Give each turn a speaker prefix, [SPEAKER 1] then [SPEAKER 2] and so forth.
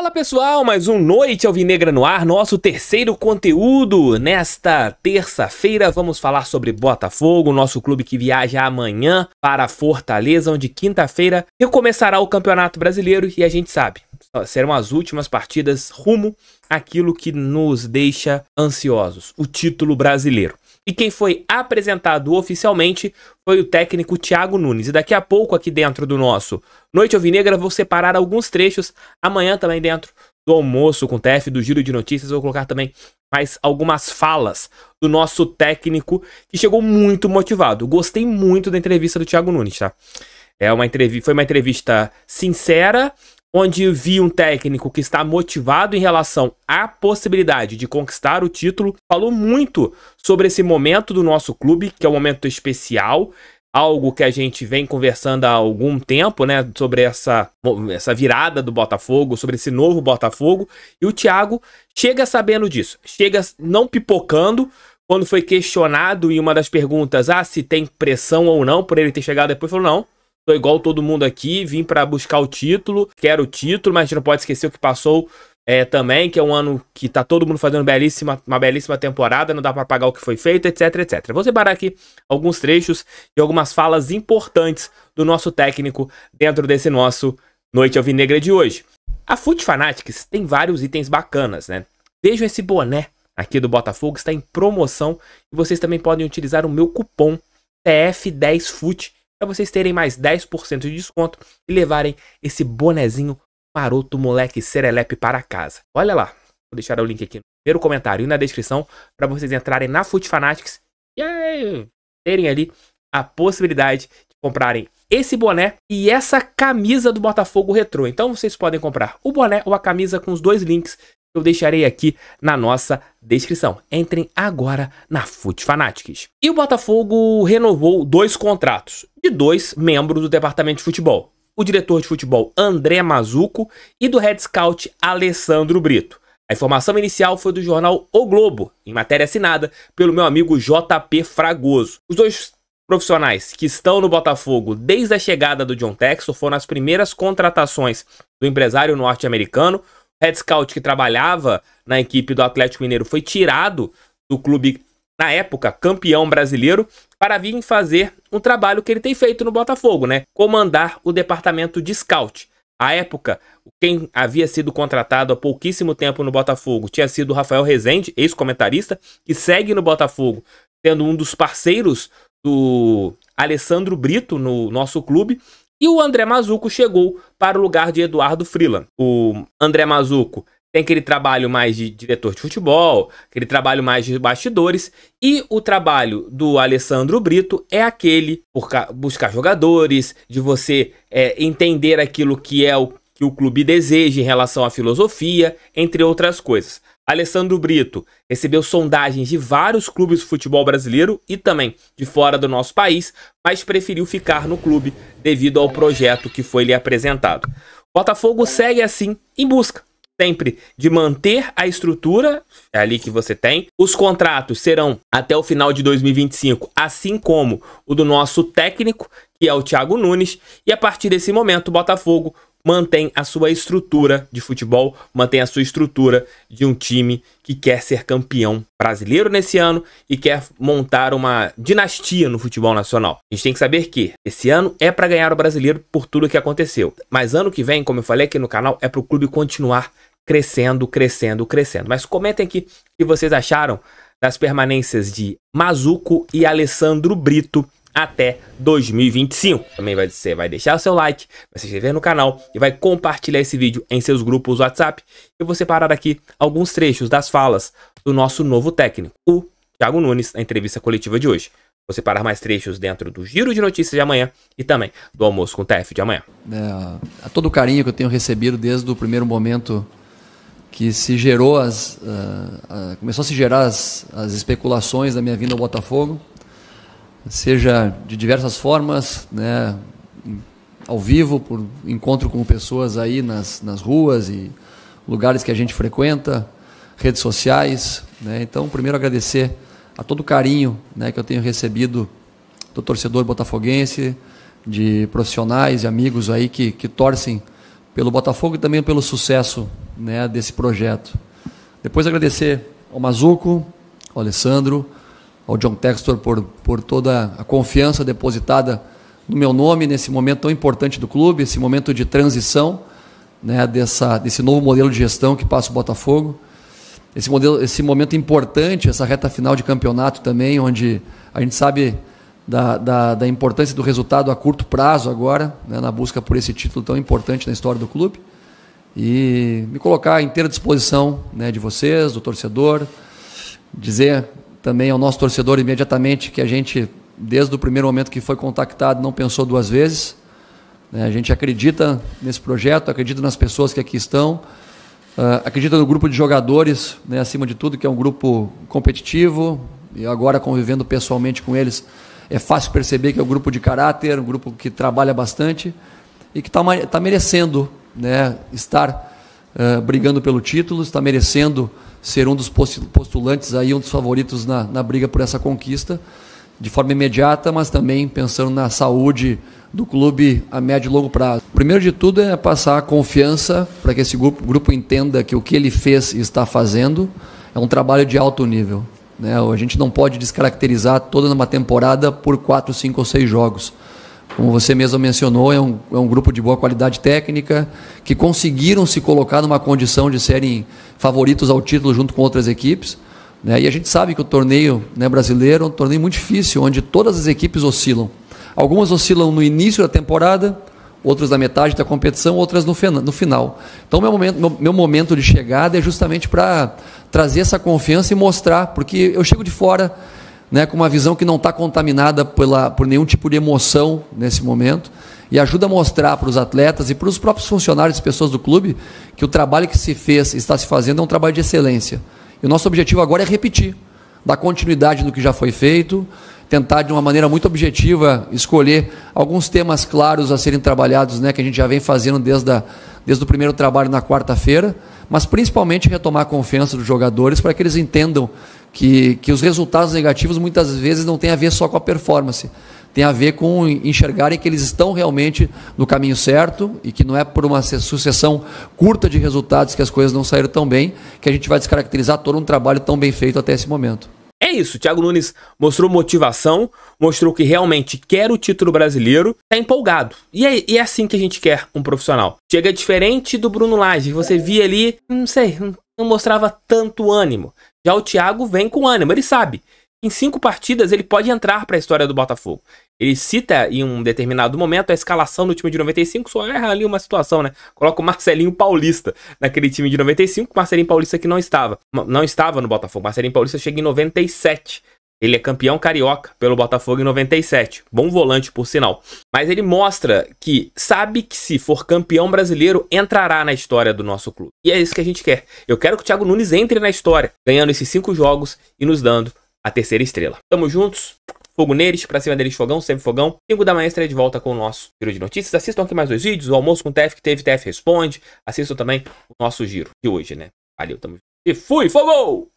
[SPEAKER 1] Fala pessoal, mais um Noite Alvinegra no ar, nosso terceiro conteúdo. Nesta terça-feira vamos falar sobre Botafogo, nosso clube que viaja amanhã para Fortaleza, onde quinta-feira recomeçará o Campeonato Brasileiro e a gente sabe, serão as últimas partidas rumo àquilo que nos deixa ansiosos, o título brasileiro. E quem foi apresentado oficialmente foi o técnico Thiago Nunes. E daqui a pouco, aqui dentro do nosso Noite Alvinegra, vou separar alguns trechos. Amanhã também dentro do almoço com o TF, do giro de notícias, vou colocar também mais algumas falas do nosso técnico que chegou muito motivado. Gostei muito da entrevista do Thiago Nunes, tá? É uma entrevista, foi uma entrevista sincera, onde vi um técnico que está motivado em relação à possibilidade de conquistar o título, falou muito sobre esse momento do nosso clube, que é um momento especial, algo que a gente vem conversando há algum tempo, né, sobre essa, essa virada do Botafogo, sobre esse novo Botafogo, e o Thiago chega sabendo disso, chega não pipocando, quando foi questionado em uma das perguntas, ah, se tem pressão ou não por ele ter chegado depois, falou não, Tô igual todo mundo aqui, vim para buscar o título, quero o título, mas a gente não pode esquecer o que passou é, também, que é um ano que tá todo mundo fazendo belíssima, uma belíssima temporada, não dá para pagar o que foi feito, etc, etc. Vou separar aqui alguns trechos e algumas falas importantes do nosso técnico dentro desse nosso Noite Alvinegra de hoje. A Foot Fanatics tem vários itens bacanas, né? Vejam esse boné aqui do Botafogo, está em promoção e vocês também podem utilizar o meu cupom TF10FUT para vocês terem mais 10% de desconto e levarem esse bonezinho maroto moleque serelepe para casa. Olha lá, vou deixar o link aqui no primeiro comentário e na descrição para vocês entrarem na Foot Fanatics e terem ali a possibilidade de comprarem esse boné e essa camisa do Botafogo Retrô. Então vocês podem comprar o boné ou a camisa com os dois links eu deixarei aqui na nossa descrição. Entrem agora na Fute Fanatics. E o Botafogo renovou dois contratos de dois membros do departamento de futebol. O diretor de futebol André Mazuco e do head scout Alessandro Brito. A informação inicial foi do jornal O Globo, em matéria assinada pelo meu amigo JP Fragoso. Os dois profissionais que estão no Botafogo desde a chegada do John Textor foram as primeiras contratações do empresário norte-americano head scout que trabalhava na equipe do Atlético Mineiro foi tirado do clube, na época, campeão brasileiro, para vir fazer um trabalho que ele tem feito no Botafogo, né? Comandar o departamento de scout. À época, quem havia sido contratado há pouquíssimo tempo no Botafogo tinha sido o Rafael Rezende, ex-comentarista, que segue no Botafogo, sendo um dos parceiros do Alessandro Brito no nosso clube, e o André Mazuco chegou para o lugar de Eduardo Freeland. O André Mazuco tem aquele trabalho mais de diretor de futebol, aquele trabalho mais de bastidores, e o trabalho do Alessandro Brito é aquele por buscar jogadores, de você é, entender aquilo que é o que o clube deseja em relação à filosofia, entre outras coisas. Alessandro Brito recebeu sondagens de vários clubes de futebol brasileiro e também de fora do nosso país, mas preferiu ficar no clube devido ao projeto que foi lhe apresentado. Botafogo segue assim em busca sempre de manter a estrutura é ali que você tem. Os contratos serão até o final de 2025, assim como o do nosso técnico, que é o Thiago Nunes, e a partir desse momento o Botafogo mantém a sua estrutura de futebol, mantém a sua estrutura de um time que quer ser campeão brasileiro nesse ano e quer montar uma dinastia no futebol nacional. A gente tem que saber que esse ano é para ganhar o brasileiro por tudo que aconteceu, mas ano que vem, como eu falei aqui no canal, é para o clube continuar crescendo, crescendo, crescendo. Mas comentem aqui o que vocês acharam das permanências de Mazuco e Alessandro Brito até 2025. Também vai, você vai deixar o seu like, vai se inscrever no canal e vai compartilhar esse vídeo em seus grupos WhatsApp. Eu vou separar aqui alguns trechos das falas do nosso novo técnico, o Thiago Nunes, na entrevista coletiva de hoje. Vou separar mais trechos dentro do giro de notícias de amanhã e também do almoço com o TF de amanhã.
[SPEAKER 2] É, a todo o carinho que eu tenho recebido desde o primeiro momento que se gerou as, uh, uh, começou a se gerar as, as especulações da minha vinda ao Botafogo seja de diversas formas, né, ao vivo, por encontro com pessoas aí nas, nas ruas e lugares que a gente frequenta, redes sociais. Né? Então, primeiro agradecer a todo o carinho né, que eu tenho recebido do torcedor botafoguense, de profissionais e amigos aí que, que torcem pelo Botafogo e também pelo sucesso né, desse projeto. Depois agradecer ao Mazuco, ao Alessandro, ao John Textor por, por toda a confiança depositada no meu nome nesse momento tão importante do clube, esse momento de transição né, dessa, desse novo modelo de gestão que passa o Botafogo. Esse, modelo, esse momento importante, essa reta final de campeonato também, onde a gente sabe da, da, da importância do resultado a curto prazo agora, né, na busca por esse título tão importante na história do clube. E me colocar à inteira disposição né, de vocês, do torcedor, dizer também ao nosso torcedor imediatamente que a gente, desde o primeiro momento que foi contactado, não pensou duas vezes. Né? A gente acredita nesse projeto, acredita nas pessoas que aqui estão, ah, acredita no grupo de jogadores, né, acima de tudo, que é um grupo competitivo, e agora convivendo pessoalmente com eles, é fácil perceber que é um grupo de caráter, um grupo que trabalha bastante e que está tá merecendo né, estar eh, brigando pelo título, está merecendo ser um dos postulantes, aí, um dos favoritos na, na briga por essa conquista, de forma imediata, mas também pensando na saúde do clube a médio e longo prazo. Primeiro de tudo é passar confiança para que esse grupo, grupo entenda que o que ele fez e está fazendo é um trabalho de alto nível. Né? A gente não pode descaracterizar toda uma temporada por quatro, cinco ou seis jogos como você mesmo mencionou, é um, é um grupo de boa qualidade técnica, que conseguiram se colocar numa condição de serem favoritos ao título junto com outras equipes. Né? E a gente sabe que o torneio né, brasileiro é um torneio muito difícil, onde todas as equipes oscilam. Algumas oscilam no início da temporada, outras na metade da competição, outras no, no final. Então, meu momento, meu, meu momento de chegada é justamente para trazer essa confiança e mostrar, porque eu chego de fora né, com uma visão que não está contaminada pela, por nenhum tipo de emoção nesse momento e ajuda a mostrar para os atletas e para os próprios funcionários e pessoas do clube que o trabalho que se fez está se fazendo é um trabalho de excelência. E o nosso objetivo agora é repetir, dar continuidade no que já foi feito, tentar de uma maneira muito objetiva escolher alguns temas claros a serem trabalhados, né, que a gente já vem fazendo desde, a, desde o primeiro trabalho na quarta-feira mas principalmente retomar a confiança dos jogadores para que eles entendam que, que os resultados negativos muitas vezes não têm a ver só com a performance, tem a ver com enxergarem que eles estão realmente no caminho certo e que não é por uma sucessão curta de resultados que as coisas não saíram tão bem que a gente vai descaracterizar todo um trabalho tão bem feito até esse momento.
[SPEAKER 1] É isso, o Thiago Nunes mostrou motivação, mostrou que realmente quer o título brasileiro, tá empolgado. E é, e é assim que a gente quer um profissional. Chega diferente do Bruno Lage, você via ali, não sei, não mostrava tanto ânimo. Já o Thiago vem com ânimo, ele sabe em cinco partidas ele pode entrar para a história do Botafogo. Ele cita em um determinado momento a escalação do time de 95, só erra ali uma situação, né? Coloca o Marcelinho Paulista naquele time de 95, Marcelinho Paulista que não estava, não estava no Botafogo. Marcelinho Paulista chega em 97. Ele é campeão carioca pelo Botafogo em 97. Bom volante, por sinal. Mas ele mostra que sabe que se for campeão brasileiro, entrará na história do nosso clube. E é isso que a gente quer. Eu quero que o Thiago Nunes entre na história, ganhando esses cinco jogos e nos dando a terceira estrela. Tamo juntos. Fogo neles, pra cima deles fogão, sempre fogão. 5 da manhã estarei de volta com o nosso giro de notícias. Assistam aqui mais dois vídeos, o almoço com o TF que teve, TF responde. Assistam também o nosso giro de hoje, né? Valeu, tamo junto. E fui, fogou!